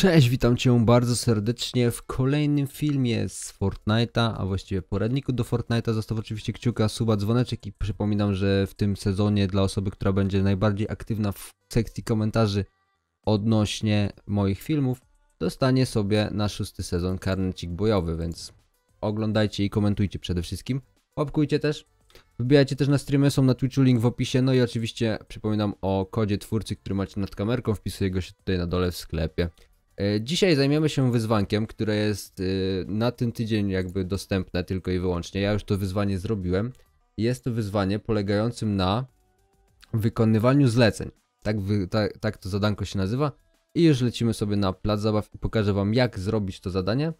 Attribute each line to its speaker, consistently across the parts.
Speaker 1: Cześć, witam Cię bardzo serdecznie w kolejnym filmie z Fortnite'a, a właściwie poradniku do Fortnite'a. Zostaw oczywiście kciuka, suba, dzwoneczek i przypominam, że w tym sezonie dla osoby, która będzie najbardziej aktywna w sekcji komentarzy odnośnie moich filmów, dostanie sobie na szósty sezon karnecik bojowy, więc oglądajcie i komentujcie przede wszystkim. Łapkujcie też. wybijajcie też na streamy, są na Twitchu, link w opisie, no i oczywiście przypominam o kodzie twórcy, który macie nad kamerką, wpisuje go się tutaj na dole w sklepie. E, dzisiaj zajmiemy się wyzwankiem, które jest e, na ten tydzień jakby dostępne tylko i wyłącznie. Ja już to wyzwanie zrobiłem. Jest to wyzwanie polegające na wykonywaniu zleceń. Tak, wy, tak to zadanko się nazywa. I już lecimy sobie na plac zabaw i pokażę wam jak zrobić to zadanie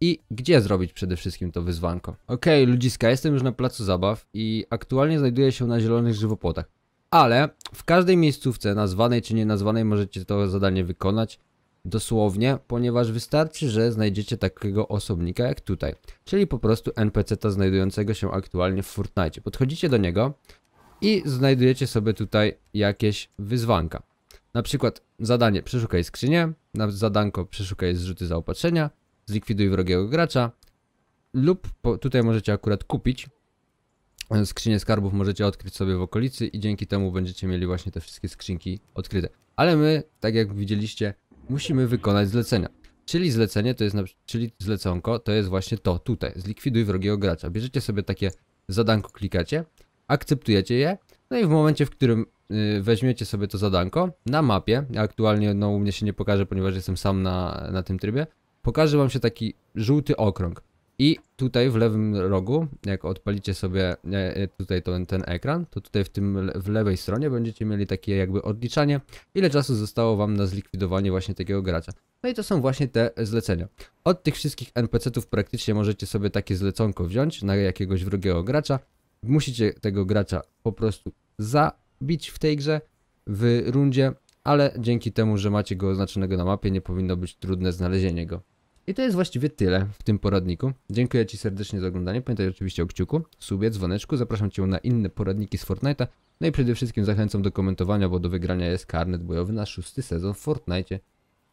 Speaker 1: i gdzie zrobić przede wszystkim to wyzwanko. Ok, ludziska, jestem już na placu zabaw i aktualnie znajduję się na zielonych żywopłotach. Ale w każdej miejscówce, nazwanej czy nie nazwanej, możecie to zadanie wykonać dosłownie, ponieważ wystarczy, że znajdziecie takiego osobnika jak tutaj, czyli po prostu NPC-ta znajdującego się aktualnie w Fortnite. Podchodzicie do niego i znajdujecie sobie tutaj jakieś wyzwanka. Na przykład zadanie przeszukaj skrzynię, na zadanko przeszukaj zrzuty zaopatrzenia, zlikwiduj wrogiego gracza lub po, tutaj możecie akurat kupić e, skrzynię skarbów możecie odkryć sobie w okolicy i dzięki temu będziecie mieli właśnie te wszystkie skrzynki odkryte. Ale my, tak jak widzieliście, musimy wykonać zlecenia. Czyli zlecenie to jest, na, czyli zleconko to jest właśnie to tutaj, zlikwiduj wrogiego gracza. Bierzecie sobie takie zadanko, klikacie, akceptujecie je, no i w momencie, w którym y, weźmiecie sobie to zadanko na mapie, aktualnie no u mnie się nie pokaże, ponieważ jestem sam na, na tym trybie, pokaże wam się taki żółty okrąg. I tutaj w lewym rogu, jak odpalicie sobie e, e, tutaj ten, ten ekran, to tutaj w tym w lewej stronie będziecie mieli takie jakby odliczanie, ile czasu zostało wam na zlikwidowanie właśnie takiego gracza. No i to są właśnie te zlecenia. Od tych wszystkich NPC-ów praktycznie możecie sobie takie zleconko wziąć na jakiegoś wrogiego gracza. Musicie tego gracza po prostu zabić w tej grze, w rundzie, ale dzięki temu, że macie go oznaczonego na mapie, nie powinno być trudne znalezienie go. I to jest właściwie tyle w tym poradniku. Dziękuję Ci serdecznie za oglądanie. Pamiętaj oczywiście o kciuku, subie, dzwoneczku. Zapraszam Cię na inne poradniki z Fortnite'a. No i przede wszystkim zachęcam do komentowania, bo do wygrania jest karnet bojowy na szósty sezon w Fortnite'cie.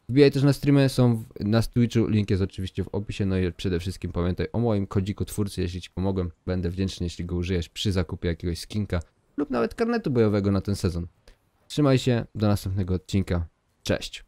Speaker 1: Wbijaj też na streamy, są na Twitchu, link jest oczywiście w opisie, no i przede wszystkim pamiętaj o moim kodziku twórcy, jeśli Ci pomogłem, będę wdzięczny, jeśli go użyjesz przy zakupie jakiegoś skinka lub nawet karnetu bojowego na ten sezon. Trzymaj się, do następnego odcinka, cześć!